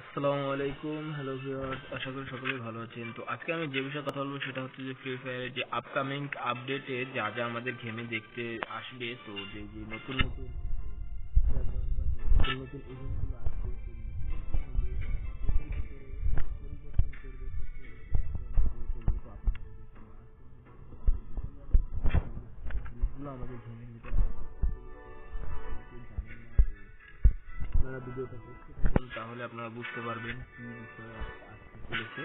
আসসালামু আলাইকুম hello viewers আশা করি সকলে ভালো আছেন তো আজকে আমি যে বিষয়ে কথা বলবো সেটা হচ্ছে যে ফ্রি ফায়ারের যে আপকামিং আপডেটে যা যা আমাদের গেমে দেখতে আসবে তো যে যে নতুন নতুন নতুন ইভেন্টগুলো আমাদের ভিডিওটা দেখতে তাহলে আপনারা বুঝতে পারবেন কি বিষয়ে আসতে চলেছে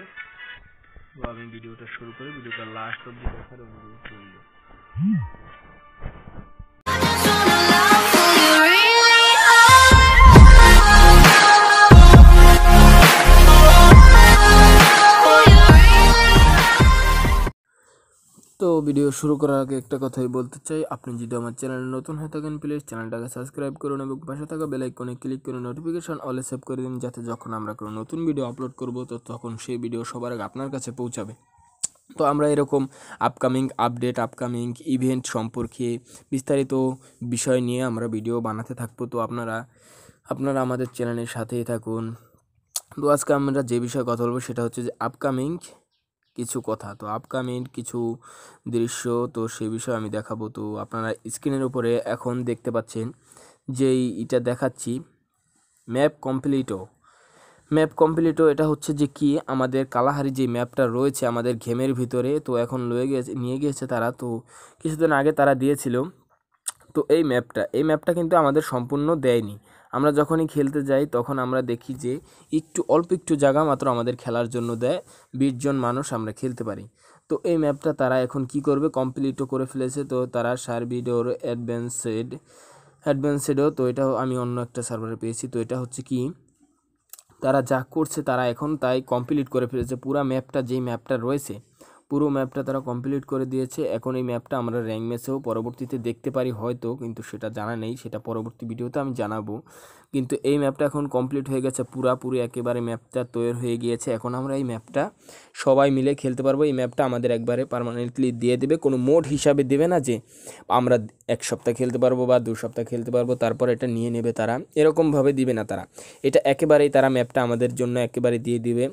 তো আমি ভিডিওটা শুরু করে ভিডিওটা লাস্ট অব্দি দেখার অনুরোধ করবো তো ভিডিও শুরু করার আগে একটা কথাই বলতে চাই আপনি যদি আমার চ্যানেলে নতুন হয়ে থাকেন প্লিজ চ্যানেলটাকে সাবস্ক্রাইব করুন এবং পাশে থাকা বেলাইকনে ক্লিক করে নোটিফিকেশান অলে সেভ করে দিন যাতে যখন আমরা কোনো নতুন ভিডিও আপলোড করব তো তখন সেই ভিডিও সবার আগে আপনার কাছে পৌঁছাবে তো আমরা এরকম আপকামিং আপডেট আপকামিং ইভেন্ট সম্পর্কে বিস্তারিত বিষয় নিয়ে আমরা ভিডিও বানাতে থাকবো তো আপনারা আপনারা আমাদের চ্যানেলের সাথেই থাকুন তো আজকে আমরা যে বিষয়ে কথা বলবো সেটা হচ্ছে যে আপকামিং কিছু কথা তো আপকামিং কিছু দৃশ্য তো সে বিষয়ে আমি দেখাবো তো আপনারা স্ক্রিনের উপরে এখন দেখতে পাচ্ছেন যেই এটা দেখাচ্ছি ম্যাপ কমপ্লিটও ম্যাপ কমপ্লিটও এটা হচ্ছে যে কি আমাদের কালাহারি যে ম্যাপটা রয়েছে আমাদের ঘেমের ভিতরে তো এখন লয়ে গিয়েছে নিয়ে গিয়েছে তারা তো কিছুদিন আগে তারা দিয়েছিল তো এই ম্যাপটা এই ম্যাপটা কিন্তু আমাদের সম্পূর্ণ দেয়নি আমরা যখনই খেলতে যাই তখন আমরা দেখি যে একটু অল্প একটু জায়গা মাত্র আমাদের খেলার জন্য দেয় বিশ জন মানুষ আমরা খেলতে পারি তো এই ম্যাপটা তারা এখন কি করবে কমপ্লিটও করে ফেলেছে তো তারা সার্বিডোর অ্যাডভান্সেড অ্যাডভান্সেডও তো এটা আমি অন্য একটা সার্ভারে পেয়েছি তো এটা হচ্ছে কি তারা যা করছে তারা এখন তাই কমপ্লিট করে ফেলেছে পুরা ম্যাপটা যেই ম্যাপটা রয়েছে পুরো ম্যাপটা তারা কমপ্লিট করে দিয়েছে এখন এই ম্যাপটা আমরা র্যাঙ্ক ম্যাচেও পরবর্তীতে দেখতে পারি হয়তো কিন্তু সেটা জানা নেই সেটা পরবর্তী ভিডিওতে আমি জানাবো কিন্তু এই ম্যাপটা এখন কমপ্লিট হয়ে গেছে পুরাপুরি একেবারে ম্যাপটা তৈরি হয়ে গিয়েছে এখন আমরা এই ম্যাপটা সবাই মিলে খেলতে পারবো এই ম্যাপটা আমাদের একবারে পারমানেন্টলি দিয়ে দেবে কোনো মোড হিসাবে দেবে না যে আমরা এক সপ্তাহ খেলতে পারবো বা দু সপ্তাহ খেলতে পারবো তারপর এটা নিয়ে নেবে তারা এরকমভাবে দিবে না তারা এটা একেবারেই তারা ম্যাপটা আমাদের জন্য একেবারে দিয়ে দিবে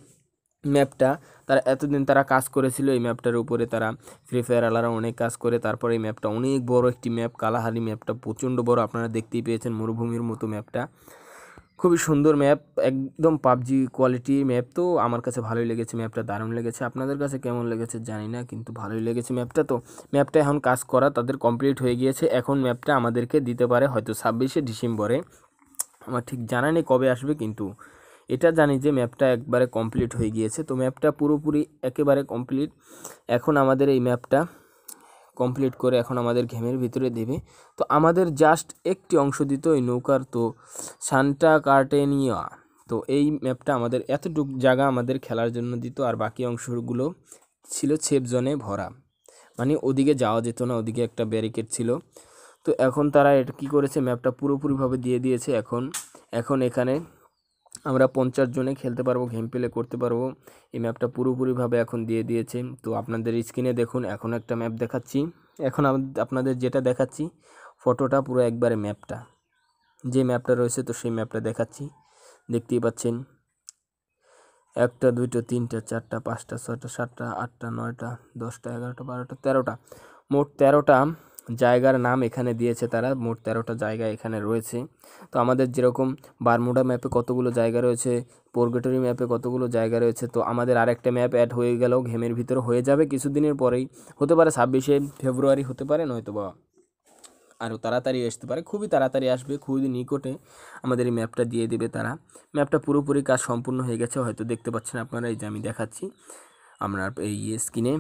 ম্যাপটা তারা এতদিন তারা কাজ করেছিল এই ম্যাপটার উপরে তারা ফ্রি ফায়ার আলারা অনেক কাজ করে তারপর এই ম্যাপটা অনেক বড় একটি ম্যাপ কালাহারি ম্যাপটা প্রচণ্ড বড় আপনারা দেখতেই পেয়েছেন মরুভূমির মতো ম্যাপটা খুবই সুন্দর ম্যাপ একদম পাবজি কোয়ালিটি ম্যাপ তো আমার কাছে ভালোই লেগেছে ম্যাপটা দারুণ লেগেছে আপনাদের কাছে কেমন লেগেছে জানি না কিন্তু ভালোই লেগেছে ম্যাপটা তো ম্যাপটা এখন কাজ করা তাদের কমপ্লিট হয়ে গিয়েছে এখন ম্যাপটা আমাদেরকে দিতে পারে হয়তো ছাব্বিশে ডিসেম্বরে আমার ঠিক জানা নেই কবে আসবে কিন্তু এটা জানি যে ম্যাপটা একবারে কমপ্লিট হয়ে গিয়েছে তো ম্যাপটা পুরোপুরি একেবারে কমপ্লিট এখন আমাদের এই ম্যাপটা কমপ্লিট করে এখন আমাদের ঘেমের ভিতরে দেবে তো আমাদের জাস্ট একটি অংশ দিত এই নৌকার তো সান্টা কার্টেনিয়া তো এই ম্যাপটা আমাদের এতটুক জায়গা আমাদের খেলার জন্য দিত আর বাকি অংশগুলো ছিল ছেপ জোনে ভরা মানে ওদিকে যাওয়া যেত না ওদিকে একটা ব্যারিকেড ছিল তো এখন তারা এটা কী করেছে ম্যাপটা পুরোপুরিভাবে দিয়ে দিয়েছে এখন এখন এখানে আমরা পঞ্চাশ জনে খেলতে পারবো গেম প্লে করতে পারবো এই ম্যাপটা পুরোপুরিভাবে এখন দিয়ে দিয়েছে তো আপনাদের স্ক্রিনে দেখুন এখন একটা ম্যাপ দেখাচ্ছি এখন আপনাদের যেটা দেখাচ্ছি ফটোটা পুরো একবারে ম্যাপটা যে ম্যাপটা রয়েছে তো সেই ম্যাপটা দেখাচ্ছি দেখতেই পাচ্ছেন একটা দুইটা তিনটা চারটা পাঁচটা ছয়টা সাতটা আটটা নয়টা দশটা এগারোটা বারোটা তেরোটা মোট তেরোটা জায়গার নাম এখানে দিয়েছে তারা মোট তেরোটা জায়গা এখানে রয়েছে তো আমাদের যেরকম বারমুডা ম্যাপে কতগুলো জায়গা রয়েছে পোর্গেটরি ম্যাপে কতগুলো জায়গা রয়েছে তো আমাদের আরেকটা ম্যাপ অ্যাড হয়ে গেল ঘেমের ভিতরে হয়ে যাবে কিছুদিনের পরেই হতে পারে ছাব্বিশে ফেব্রুয়ারি হতে পারে নয়তো বা আরও তাড়াতাড়ি আসতে পারে খুবই তাড়াতাড়ি আসবে খুবই নিকটে আমাদের এই ম্যাপটা দিয়ে দেবে তারা ম্যাপটা পুরোপুরি কাজ সম্পূর্ণ হয়ে গেছে হয়তো দেখতে পাচ্ছেন আপনারা এই যে আমি দেখাচ্ছি আপনার এই স্ক্রিনে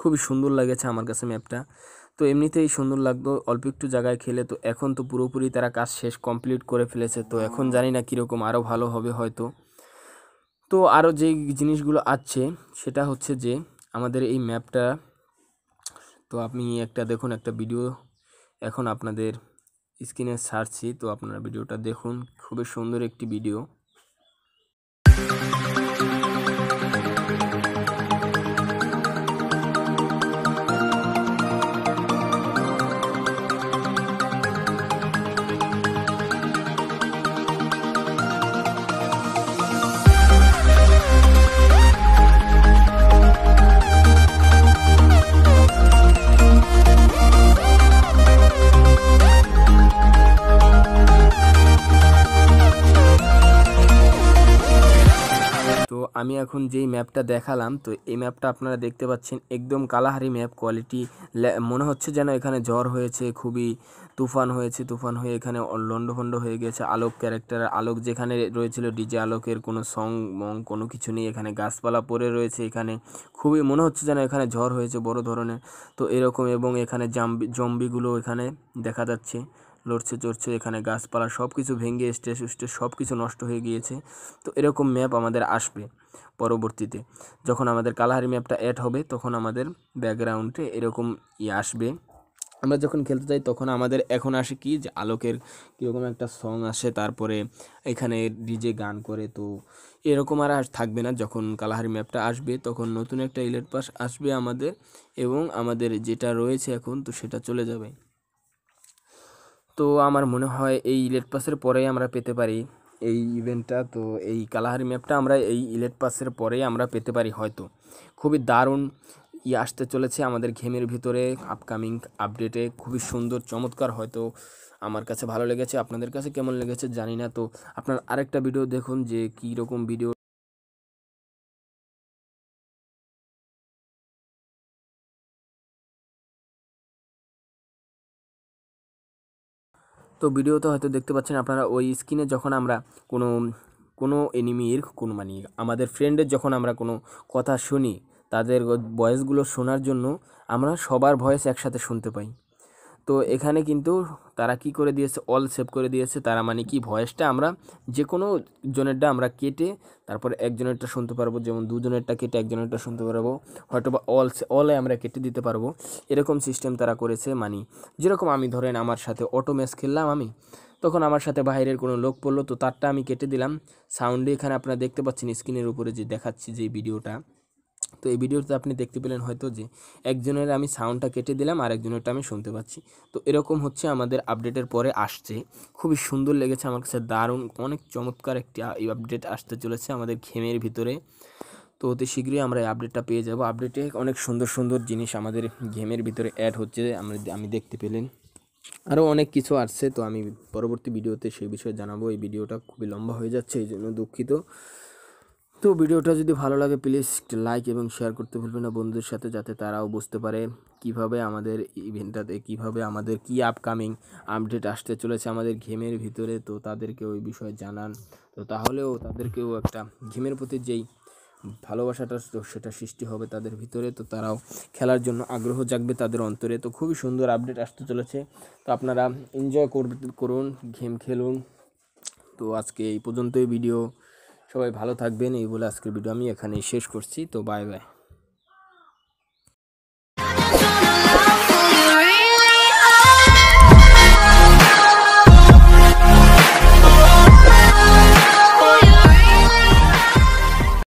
খুবই সুন্দর লেগেছে আমার কাছে ম্যাপটা তো এমনিতেই সুন্দর লাগতো অল্প একটু জায়গায় খেলে তো এখন তো পুরোপুরি তারা কাজ শেষ কমপ্লিট করে ফেলেছে তো এখন জানি না কীরকম আরও ভালো হবে হয়তো তো আরও যে জিনিসগুলো আছে সেটা হচ্ছে যে আমাদের এই ম্যাপটা তো আপনি একটা দেখুন একটা ভিডিও এখন আপনাদের স্ক্রিনে ছাড়ছি তো আপনারা ভিডিওটা দেখুন খুবই সুন্দর একটি ভিডিও আমি এখন যেই ম্যাপটা দেখালাম তো এই ম্যাপটা আপনারা দেখতে পাচ্ছেন একদম কালাহারি ম্যাপ কোয়ালিটি মনে হচ্ছে যেন এখানে জ্বর হয়েছে খুবই তুফান হয়েছে তুফান হয়ে এখানে লণ্ডভণ্ড হয়ে গেছে আলোক ক্যারেক্টার আলোক যেখানে রয়েছিল ডিজে আলোকের কোনো সং মং কোনো কিছু নেই এখানে গাছপালা পড়ে রয়েছে এখানে খুবই মনে হচ্ছে যেন এখানে ঝড় হয়েছে বড় ধরনের তো এরকম এবং এখানে জাম্বি জম্বিগুলো এখানে দেখা যাচ্ছে লড়ছে চড়ছে এখানে গাছপালা সব কিছু ভেঙে স্টেজ স্টেজ সব কিছু নষ্ট হয়ে গিয়েছে তো এরকম ম্যাপ আমাদের আসবে পরবর্তীতে যখন আমাদের কালাহারি ম্যাপটা অ্যাড হবে তখন আমাদের ব্যাকগ্রাউন্ডে এরকম ই আসবে আমরা যখন খেলতে যাই তখন আমাদের এখন আসে কি যে আলোকের কীরকম একটা সং আসে তারপরে এখানে ডিজে গান করে তো এরকম আর থাকবে না যখন কালাহারি ম্যাপটা আসবে তখন নতুন একটা ইলেট পাস আসবে আমাদের এবং আমাদের যেটা রয়েছে এখন তো সেটা চলে যাবে তো আমার মনে হয় এই ইলেট পাসের পরেই আমরা পেতে পারি এই ইভেন্টটা তো এই কালাহারি ম্যাপটা আমরা এই ইলেট পাসের পরেই আমরা পেতে পারি হয়তো খুবই দারুণ ই আসতে চলেছে আমাদের ঘেমের ভিতরে আপকামিং আপডেটে খুবই সুন্দর চমৎকার হয়তো আমার কাছে ভালো লেগেছে আপনাদের কাছে কেমন লেগেছে জানি না তো আপনার আরেকটা ভিডিও দেখুন যে কী রকম ভিডিও তো ভিডিওতে হয়তো দেখতে পাচ্ছেন আপনারা ওই স্ক্রিনে যখন আমরা কোনো কোনো এনিমির কোনো মানে আমাদের ফ্রেন্ডের যখন আমরা কোনো কথা শুনি তাদের ভয়েসগুলো শোনার জন্য আমরা সবার ভয়েস একসাথে শুনতে পাই তো এখানে কিন্তু তারা কি করে দিয়েছে অল সেভ করে দিয়েছে তারা মানে কি ভয়েসটা আমরা যে কোনো জনেরটা আমরা কেটে তারপরে একজনেরটা শুনতে পারবো যেমন দুজনেরটা কেটে একজনেরটা শুনতে পারবো হয়তো বা অল অলে আমরা কেটে দিতে পারবো এরকম সিস্টেম তারা করেছে মানে যেরকম আমি ধরেন আমার সাথে অটো ম্যাচ খেললাম আমি তখন আমার সাথে বাইরের কোনো লোক পড়লো তো তারটা আমি কেটে দিলাম সাউন্ডে এখানে আপনারা দেখতে পাচ্ছেন স্ক্রিনের উপরে যে দেখাচ্ছি যে ভিডিওটা তো এই ভিডিওতে আপনি দেখতে পেলেন হয়তো যে একজনের আমি সাউন্ডটা কেটে দিলাম আর একজনেরটা আমি শুনতে পাচ্ছি তো এরকম হচ্ছে আমাদের আপডেটের পরে আসছে খুবই সুন্দর লেগেছে আমার কাছে দারুণ অনেক চমৎকার একটি এই আপডেট আসতে চলেছে আমাদের ঘেমের ভিতরে তো অতি শীঘ্রই আমরা এই আপডেটটা পেয়ে যাব আপডেটে অনেক সুন্দর সুন্দর জিনিস আমাদের গেমের ভিতরে অ্যাড হচ্ছে আমরা আমি দেখতে পেলেন আরও অনেক কিছু আসছে তো আমি পরবর্তী ভিডিওতে সেই বিষয়ে জানাবো এই ভিডিওটা খুবই লম্বা হয়ে যাচ্ছে এই জন্য দুঃখিত তো ভিডিওটা যদি ভালো লাগে প্লিজ লাইক এবং শেয়ার করতে ভুলবেন না বন্ধুদের সাথে যাতে তারাও বুঝতে পারে কিভাবে আমাদের ইভেন্টটাতে কিভাবে আমাদের কি আপকামিং আপডেট আসতে চলেছে আমাদের গেমের ভিতরে তো তাদেরকে ওই বিষয়ে জানান তো তাহলেও তাদেরকেও একটা গেমের প্রতি যেই ভালোবাসাটা তো সেটা সৃষ্টি হবে তাদের ভিতরে তো তারাও খেলার জন্য আগ্রহ জাগবে তাদের অন্তরে তো খুবই সুন্দর আপডেট আসতে চলেছে তো আপনারা এনজয় করুন গেম খেলুন তো আজকে এই পর্যন্তই ভিডিও সবাই ভালো থাকবেন এই বলে আজকের ভিডিও আমি এখানেই শেষ করছি তো বাই বাই